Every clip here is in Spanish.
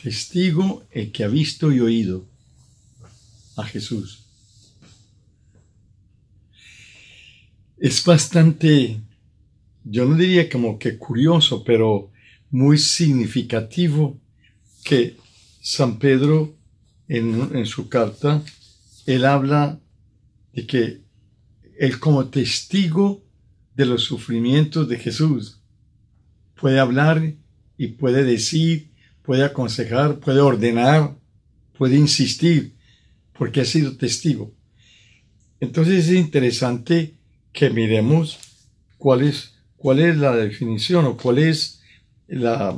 Testigo el que ha visto y oído a Jesús. Es bastante, yo no diría como que curioso, pero muy significativo que San Pedro en, su carta, él habla de que él como testigo de los sufrimientos de Jesús puede hablar y puede decir puede aconsejar, puede ordenar, puede insistir, porque ha sido testigo. Entonces es interesante que miremos cuál es, cuál es la definición o cuál es la,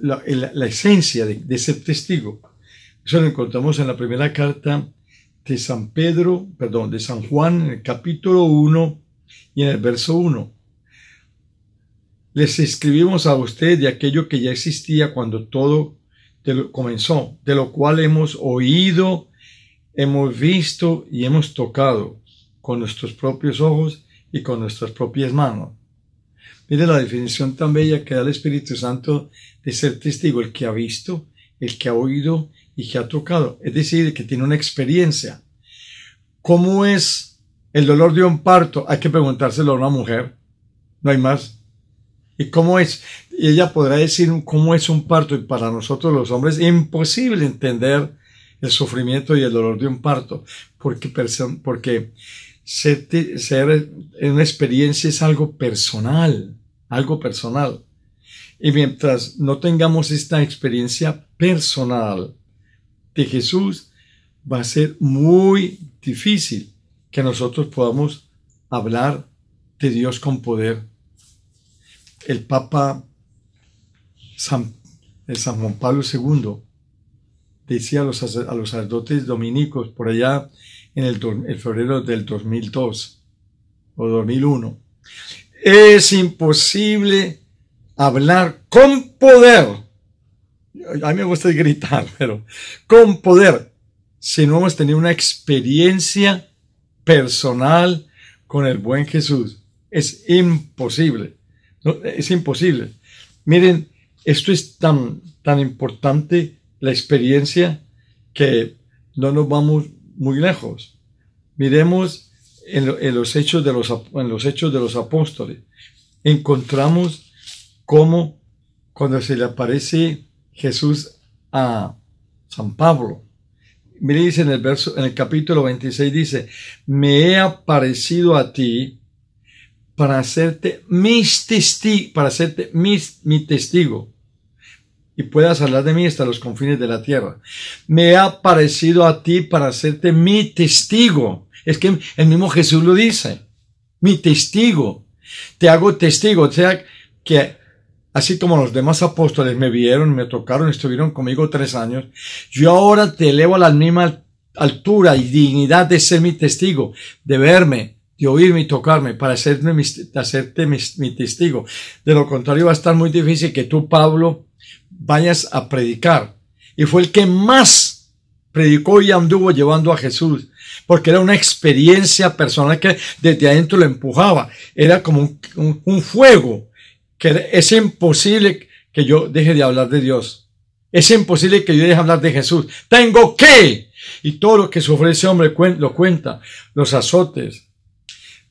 la, esencia de, ese ser testigo. Eso lo encontramos en la primera carta de San Pedro, perdón, de San Juan, en el capítulo 1 y en el verso 1. Les escribimos a usted de aquello que ya existía cuando todo comenzó, de lo cual hemos oído, hemos visto y hemos tocado con nuestros propios ojos y con nuestras propias manos. Mire la definición tan bella que da el Espíritu Santo de ser testigo, el que ha visto, el que ha oído y que ha tocado, es decir, que tiene una experiencia. ¿Cómo es el dolor de un parto? Hay que preguntárselo a una mujer, no hay más y cómo es. Y ella podrá decir cómo es un parto y para nosotros los hombres es imposible entender el sufrimiento y el dolor de un parto porque, porque ser, ser una experiencia es algo personal, algo personal. Y mientras no tengamos esta experiencia personal de Jesús, va a ser muy difícil que nosotros podamos hablar de Dios con poder el Papa San, el San Juan Pablo II decía a los, sacerdotes dominicos por allá en el, el febrero del 2002 o 2001, es imposible hablar con poder. A mí me gusta gritar, pero con poder, si no hemos tenido una experiencia personal con el buen Jesús. Es imposible. No, es imposible. Miren, esto es tan, tan importante, la experiencia, que no nos vamos muy lejos. Miremos en, los, hechos de los, en los hechos de los apóstoles. Encontramos cómo cuando se le aparece Jesús a San Pablo, mire dice en el verso, en el capítulo 26 dice, me he aparecido a ti para hacerte para hacerte mi testigo y puedas hablar de mí hasta los confines de la tierra. Me ha parecido a ti para hacerte mi testigo. Es que el mismo Jesús lo dice. Mi testigo. Te hago testigo. O sea, que así como los demás apóstoles me vieron, me tocaron, estuvieron conmigo tres años, yo ahora te elevo a la misma altura y dignidad de ser mi testigo, de verme, de oírme y tocarme para hacerme hacerte mi testigo. De lo contrario va a estar muy difícil que tú, Pablo, vayas a predicar. Y fue el que más predicó y anduvo llevando a Jesús, porque era una experiencia personal que desde adentro lo empujaba. Era como un, un fuego, que es imposible que yo deje de hablar de Dios. Es imposible que yo deje de hablar de Jesús. Tengo que. Y todo lo que sufre ese hombre lo cuenta, los azotes,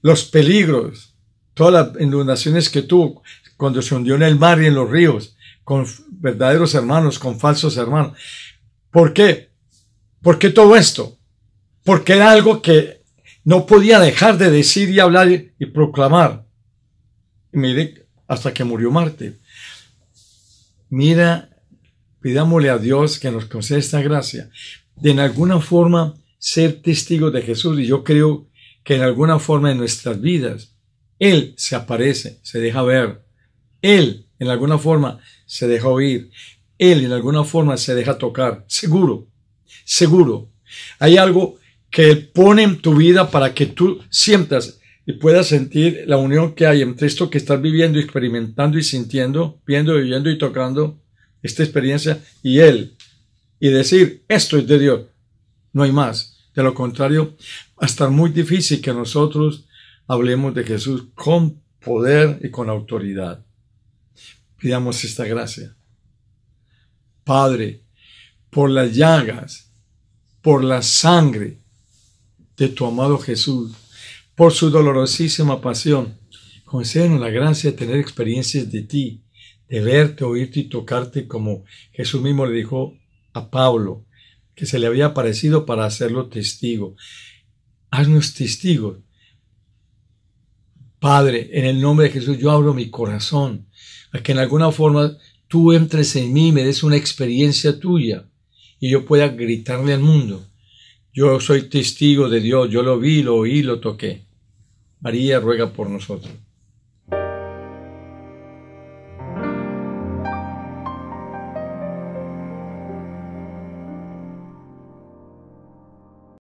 los peligros, todas las inundaciones que tuvo cuando se hundió en el mar y en los ríos, con verdaderos hermanos, con falsos hermanos. ¿Por qué? ¿Por qué todo esto? Porque era algo que no podía dejar de decir y hablar y, proclamar. Y mire, hasta que murió Marte. Mira, pidámosle a Dios que nos conceda esta gracia de en alguna forma ser testigo de Jesús. Y yo creo que que en alguna forma en nuestras vidas Él se aparece, se deja ver. Él en alguna forma se deja oír. Él en alguna forma se deja tocar. Seguro, seguro. Hay algo que Él pone en tu vida para que tú sientas y puedas sentir la unión que hay entre esto que estás viviendo, experimentando y sintiendo, viendo, viviendo y tocando esta experiencia y Él. Y decir, esto es de Dios. No hay más. De lo contrario, va a estar muy difícil que nosotros hablemos de Jesús con poder y con autoridad. Pidamos esta gracia. Padre, por las llagas, por la sangre de tu amado Jesús, por su dolorosísima pasión, concédenos la gracia de tener experiencias de ti, de verte, oírte y tocarte como Jesús mismo le dijo a Pablo, que se le había aparecido para hacerlo testigo. Haznos testigos. Padre, en el nombre de Jesús yo abro mi corazón a que en alguna forma tú entres en mí, me des una experiencia tuya y yo pueda gritarle al mundo. Yo soy testigo de Dios, yo lo vi, lo oí, lo toqué. María ruega por nosotros.